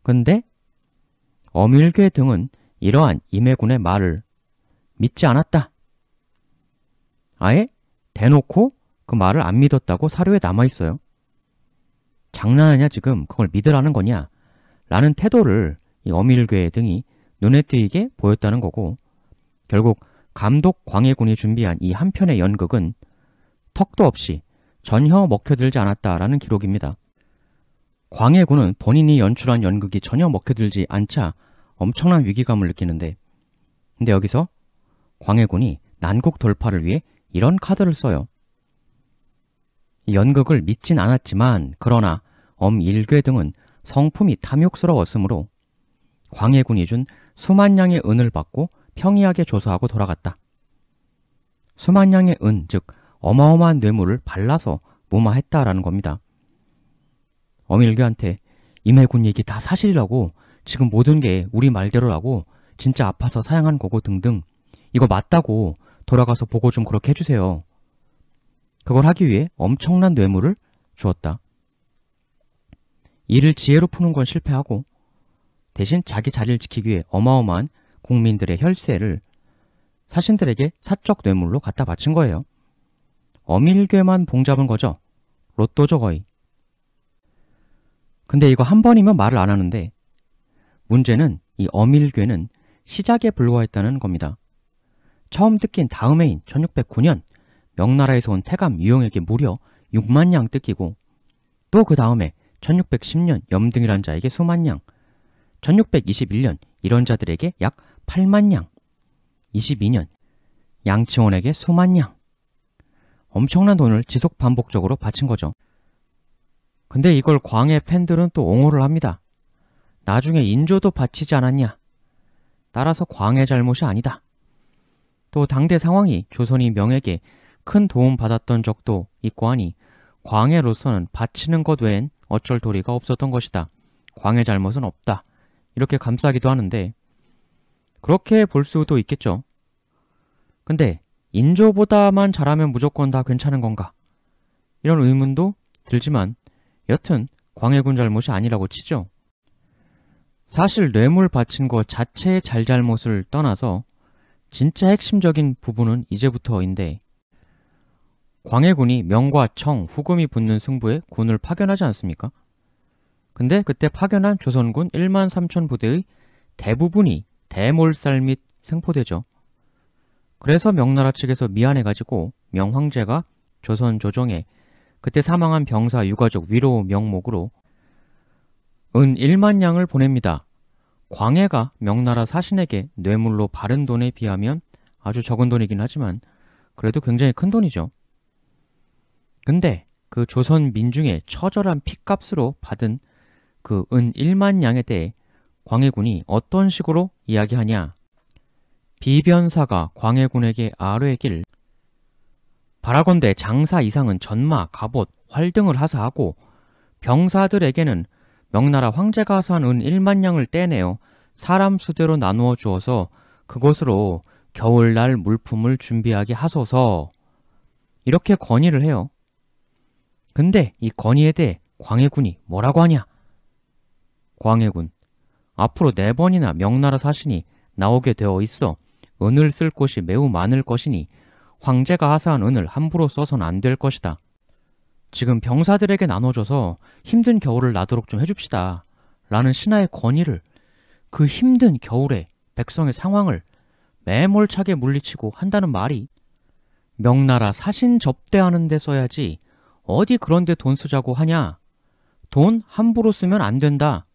근데 어밀괴 등은 이러한 임해군의 말을 믿지 않았다. 아예 대놓고 그 말을 안 믿었다고 사료에 남아있어요. 장난하냐 지금 그걸 믿으라는 거냐 라는 태도를 이어밀괴 등이 눈에 띄게 보였다는 거고 결국 감독 광해군이 준비한 이 한 편의 연극은 턱도 없이 전혀 먹혀들지 않았다라는 기록입니다. 광해군은 본인이 연출한 연극이 전혀 먹혀들지 않자 엄청난 위기감을 느끼는데 근데 여기서 광해군이 난국 돌파를 위해 이런 카드를 써요. 연극을 믿진 않았지만 그러나 엄일괴 등은 성품이 탐욕스러웠으므로 광해군이 준 수만 냥의 은을 받고 평이하게 조사하고 돌아갔다. 수만 냥의 은, 즉 어마어마한 뇌물을 발라서 무마했다라는 겁니다. 어일교한테 임해군 얘기 다 사실이라고 지금 모든 게 우리 말대로라고 진짜 아파서 사양한 거고 등등 이거 맞다고 돌아가서 보고 좀 그렇게 해주세요. 그걸 하기 위해 엄청난 뇌물을 주었다. 이를 지혜로 푸는 건 실패하고 대신 자기 자리를 지키기 위해 어마어마한 국민들의 혈세를 사신들에게 사적 뇌물로 갖다 바친 거예요. 어밀게만 봉잡은 거죠. 로또죠 거의. 근데 이거 한 번이면 말을 안 하는데 문제는 이 어밀괴는 시작에 불과했다는 겁니다. 처음 뜯긴 다음 해인 1609년 명나라에서 온 태감 유용에게 무려 6만 냥 뜯기고 또 그 다음에 1610년 염등이란 자에게 수만 냥 1621년 이런 자들에게 약 8만 냥 22년 양치원에게 수만 냥 엄청난 돈을 지속 반복적으로 바친 거죠. 근데 이걸 광의 팬들은 또 옹호를 합니다. 나중에 인조도 바치지 않았냐. 따라서 광의 잘못이 아니다. 또 당대 상황이 조선이 명에게 큰 도움 받았던 적도 있고 하니 광해로서는 바치는 것 외엔 어쩔 도리가 없었던 것이다. 광해 잘못은 없다. 이렇게 감싸기도 하는데 그렇게 볼 수도 있겠죠. 근데 인조보다만 잘하면 무조건 다 괜찮은 건가? 이런 의문도 들지만 여튼 광해군 잘못이 아니라고 치죠. 사실 뇌물 바친 것 자체의 잘잘못을 떠나서 진짜 핵심적인 부분은 이제부터인데 광해군이 명과 청, 후금이 붙는 승부에 군을 파견하지 않습니까? 근데 그때 파견한 조선군 1만 3천 부대의 대부분이 대몰살 및 생포되죠. 그래서 명나라 측에서 미안해가지고 명황제가 조선 조정에 그때 사망한 병사 유가족 위로 명목으로 은 1만 냥을 보냅니다. 광해가 명나라 사신에게 뇌물로 바른 돈에 비하면 아주 적은 돈이긴 하지만 그래도 굉장히 큰 돈이죠. 근데 그 조선 민중의 처절한 핏값으로 받은 그 은 1만 냥에 대해 광해군이 어떤 식으로 이야기하냐 비변사가 광해군에게 아뢰길 바라건대 장사 이상은 전마, 갑옷, 활 등을 하사하고 병사들에게는 명나라 황제가 산은 1만냥을 떼내어 사람 수대로 나누어 주어서 그것으로 겨울날 물품을 준비하게 하소서 이렇게 건의를 해요. 근데 이 건의에 대해 광해군이 뭐라고 하냐? 광해군, 앞으로 네 번이나 명나라 사신이 나오게 되어 있어 은을 쓸 곳이 매우 많을 것이니 황제가 하사한 은을 함부로 써선 안 될 것이다. 지금 병사들에게 나눠줘서 힘든 겨울을 나도록 좀 해줍시다. 라는 신하의 권위를 그 힘든 겨울에 백성의 상황을 매몰차게 물리치고 한다는 말이 명나라 사신 접대하는 데 써야지 어디 그런데 돈 쓰자고 하냐? 돈 함부로 쓰면 안 된다.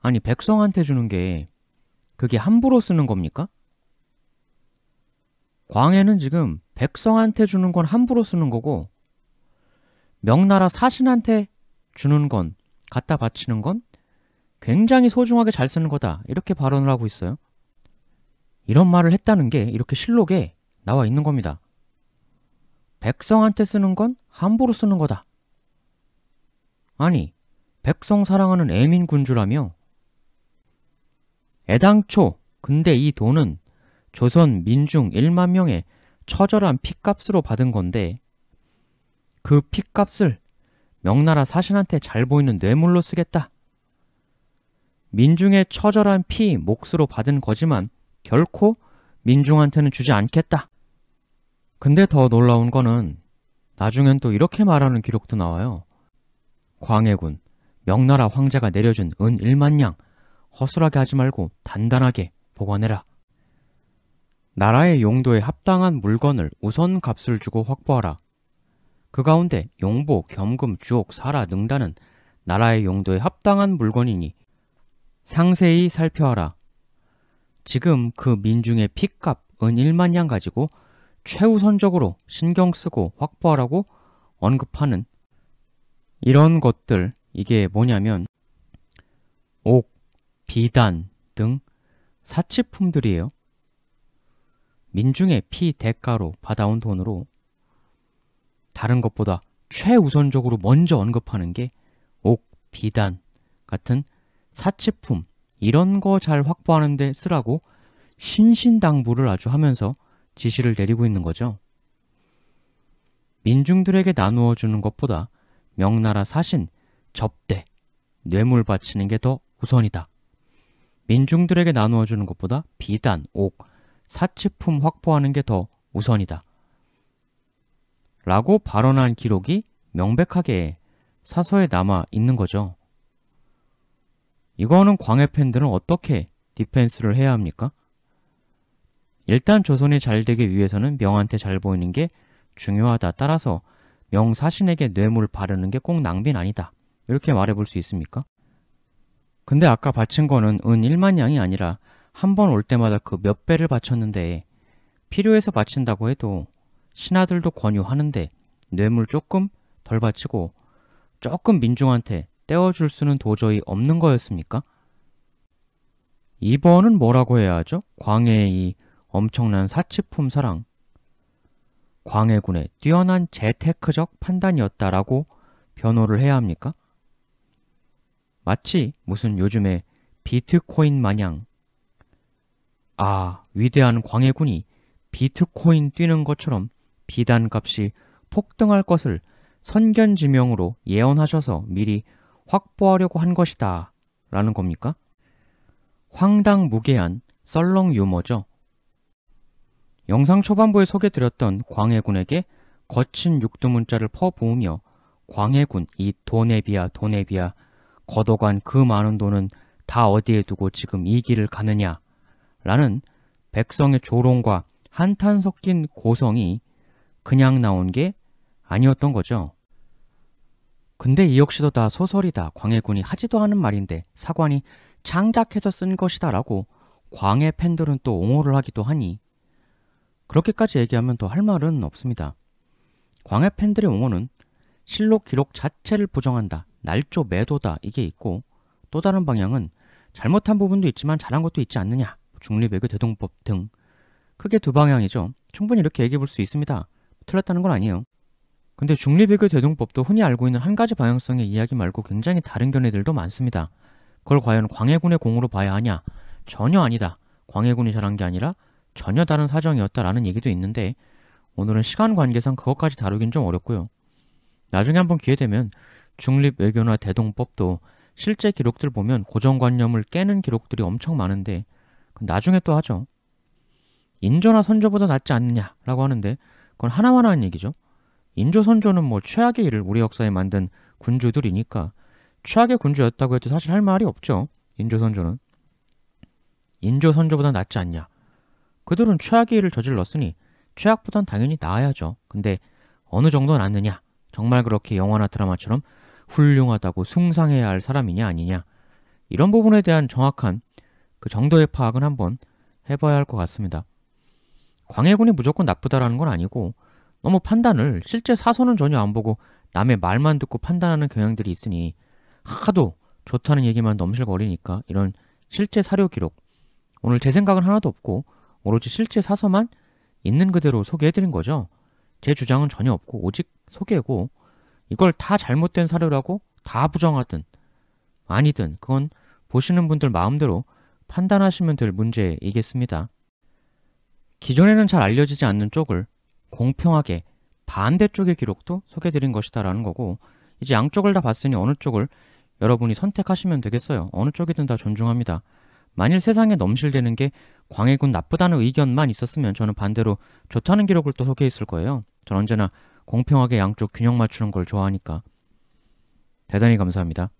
아니 백성한테 주는 게 그게 함부로 쓰는 겁니까? 광해는 지금 백성한테 주는 건 함부로 쓰는 거고 명나라 사신한테 주는 건 갖다 바치는 건 굉장히 소중하게 잘 쓰는 거다 이렇게 발언을 하고 있어요. 이런 말을 했다는 게 이렇게 실록에 나와 있는 겁니다. 백성한테 쓰는 건 함부로 쓰는 거다. 아니 백성 사랑하는 애민군주라며 애당초 근데 이 돈은 조선 민중 1만 명의 처절한 핏값으로 받은 건데 그 핏값을 명나라 사신한테 잘 보이는 뇌물로 쓰겠다. 민중의 처절한 피, 몫으로 받은 거지만 결코 민중한테는 주지 않겠다. 근데 더 놀라운 거는 나중엔 또 이렇게 말하는 기록도 나와요. 광해군, 명나라 황제가 내려준 은 1만냥, 허술하게 하지 말고 단단하게 보관해라. 나라의 용도에 합당한 물건을 우선 값을 주고 확보하라. 그 가운데 용보, 겸금, 주옥, 사라, 능단은 나라의 용도에 합당한 물건이니 상세히 살펴하라. 지금 그 민중의 핏값 은일만양 가지고 최우선적으로 신경 쓰고 확보하라고 언급하는 이런 것들 이게 뭐냐면 옥, 비단 등 사치품들이에요. 민중의 피대가로 받아온 돈으로 다른 것보다 최우선적으로 먼저 언급하는 게 옥, 비단 같은 사치품 이런 거 잘 확보하는 데 쓰라고 신신당부를 아주 하면서 지시를 내리고 있는 거죠. 민중들에게 나누어 주는 것보다 명나라 사신, 접대, 뇌물 바치는 게 더 우선이다. 민중들에게 나누어 주는 것보다 비단, 옥, 사치품 확보하는 게 더 우선이다. 라고 발언한 기록이 명백하게 사서에 남아 있는 거죠. 이거는 광해 팬들은 어떻게 디펜스를 해야 합니까? 일단 조선이 잘 되기 위해서는 명한테 잘 보이는 게 중요하다. 따라서 명사신에게 뇌물 바르는 게 꼭 낭비는 아니다. 이렇게 말해볼 수 있습니까? 근데 아까 바친 거는 은 1만 양이 아니라 한 번 올 때마다 그 몇 배를 바쳤는데 필요해서 바친다고 해도 신하들도 권유하는데 뇌물 조금 덜 바치고 조금 민중한테 떼어줄 수는 도저히 없는 거였습니까? 이번은 뭐라고 해야 하죠? 광해의 이 엄청난 사치품 사랑 광해군의 뛰어난 재테크적 판단이었다라고 변호를 해야 합니까? 마치 무슨 요즘에 비트코인 마냥 아 위대한 광해군이 비트코인 뛰는 것처럼 비단값이 폭등할 것을 선견지명으로 예언하셔서 미리 확보하려고 한 것이다 라는 겁니까? 황당무계한 썰렁 유머죠. 영상 초반부에 소개드렸던 광해군에게 거친 육두문자를 퍼부으며 광해군 이 도네비아 도네비아 걷어간 그 많은 돈은 다 어디에 두고 지금 이 길을 가느냐 라는 백성의 조롱과 한탄 섞인 고성이 그냥 나온 게 아니었던 거죠. 근데 이 역시도 다 소설이다. 광해군이 하지도 않은 말인데 사관이 창작해서 쓴 것이다 라고 광해 팬들은 또 옹호를 하기도 하니 그렇게까지 얘기하면 더 할 말은 없습니다. 광해 팬들의 옹호는 실록 기록 자체를 부정한다. 날조 매도다 이게 있고 또 다른 방향은 잘못한 부분도 있지만 잘한 것도 있지 않느냐 중립외교 대동법 등 크게 두 방향이죠 충분히 이렇게 얘기해 볼 수 있습니다 틀렸다는 건 아니에요 근데 중립외교 대동법도 흔히 알고 있는 한 가지 방향성의 이야기 말고 굉장히 다른 견해들도 많습니다 그걸 과연 광해군의 공으로 봐야 하냐 전혀 아니다 광해군이 잘한 게 아니라 전혀 다른 사정이었다라는 얘기도 있는데 오늘은 시간 관계상 그것까지 다루긴 좀 어렵고요 나중에 한번 기회 되면 중립외교나 대동법도 실제 기록들 보면 고정관념을 깨는 기록들이 엄청 많은데 그 나중에 또 하죠. 인조나 선조보다 낫지 않느냐라고 하는데 그건 하나만한 얘기죠. 인조 선조는 뭐 최악의 일을 우리 역사에 만든 군주들이니까 최악의 군주였다고 해도 사실 할 말이 없죠. 인조 선조는 인조 선조보다 낫지 않냐. 그들은 최악의 일을 저질렀으니 최악보단 당연히 나아야죠. 근데 어느 정도 낫느냐? 정말 그렇게 영화나 드라마처럼 훌륭하다고 숭상해야 할 사람이냐 아니냐 이런 부분에 대한 정확한 그 정도의 파악은 한번 해봐야 할 것 같습니다. 광해군이 무조건 나쁘다라는 건 아니고 너무 판단을 실제 사서는 전혀 안 보고 남의 말만 듣고 판단하는 경향들이 있으니 하도 좋다는 얘기만 넘실거리니까 이런 실제 사료 기록 오늘 제 생각은 하나도 없고 오로지 실제 사서만 있는 그대로 소개해드린 거죠. 제 주장은 전혀 없고 오직 소개고 이걸 다 잘못된 사료라고 다 부정하든 아니든 그건 보시는 분들 마음대로 판단하시면 될 문제이겠습니다. 기존에는 잘 알려지지 않는 쪽을 공평하게 반대쪽의 기록도 소개드린 것이다라는 거고 이제 양쪽을 다 봤으니 어느 쪽을 여러분이 선택하시면 되겠어요. 어느 쪽이든 다 존중합니다. 만일 세상에 넘실대는게 광해군 나쁘다는 의견만 있었으면 저는 반대로 좋다는 기록을 또 소개했을 거예요. 저 언제나 공평하게 양쪽 균형 맞추는 걸 좋아하니까 대단히 감사합니다.